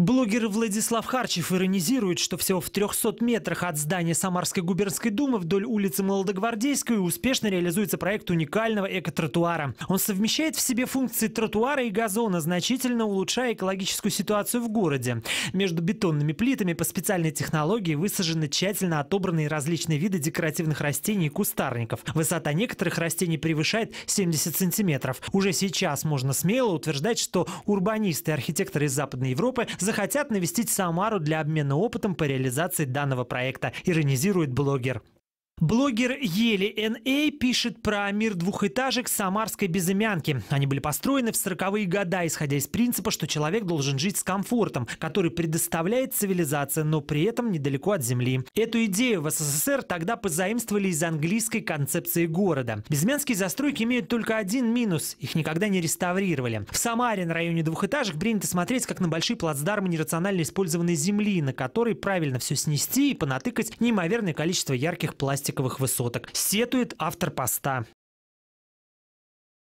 Блогер Владислав Харчев иронизирует, что всего в 300 метрах от здания Самарской губернской думы вдоль улицы Молодогвардейской успешно реализуется проект уникального экотротуара. Он совмещает в себе функции тротуара и газона, значительно улучшая экологическую ситуацию в городе. Между бетонными плитами по специальной технологии высажены тщательно отобранные различные виды декоративных растений и кустарников. Высота некоторых растений превышает 70 сантиметров. Уже сейчас можно смело утверждать, что урбанисты и архитекторы из Западной Европы – захотят навестить Самару для обмена опытом по реализации данного проекта, иронизирует блогер. Блогер Ели Н.А. пишет про мир двухэтажек самарской безымянки. Они были построены в 40-е годы, исходя из принципа, что человек должен жить с комфортом, который предоставляет цивилизация, но при этом недалеко от земли. Эту идею в СССР тогда позаимствовали из английской концепции города. Безымянские застройки имеют только один минус – их никогда не реставрировали. В Самаре на районе двухэтажек принято смотреть, как на большие плацдармы нерационально использованной земли, на которой правильно все снести и понатыкать неимоверное количество ярких пластиков пластиковых высоток, сетует автор поста.